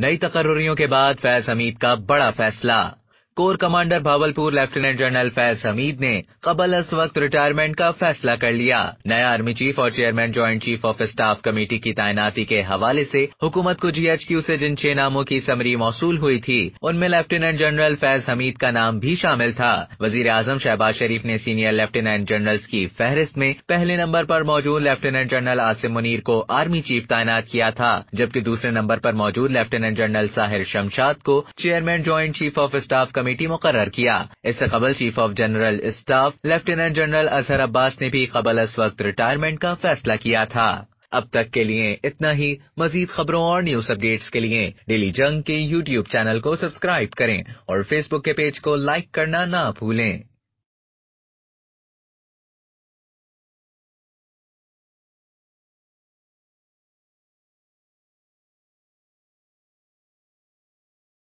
नई तकर्रियों के बाद फैज हमीद का बड़ा फैसला core commander Bahawalpur lieutenant general Faiz Hameed ने कबल अस वक्त रिटायरमेंट का फैसला कर लिया नया आर्मी चीफ और chairman joint chief of staff committee की तैनाती के हवाले से हुकूमत को जीएचक्यू से जिन छह नामों की समरी मौसूल हुई थी उनमें लेफ्टिनेंट जनरल फैज हमीद का नाम भी शामिल था वजीर आजम शहबाज शरीफ ने सीनियर लेफ्टिनेंट जनरल की फहरिस्त में पहले नंबर पर मौजूद लेफ्टिनेंट जनरल आसिम मुनीर को आर्मी चीफ तैनात किया था जबकि दूसरे नंबर पर मौजूद लेफ्टिनेंट जनरल साहिर शमशाद को chairman joint chief of staff committee मुकर किया इससे कबल chief of general staff lieutenant general Azhar Abbas ने भी कबल इस वक्त रिटायरमेंट का फैसला किया था अब तक के लिए इतना ही मजीद खबरों और न्यूज अपडेट्स के लिए डेली जंग के यूट्यूब चैनल को सब्सक्राइब करें और फेसबुक के पेज को लाइक करना ना भूलें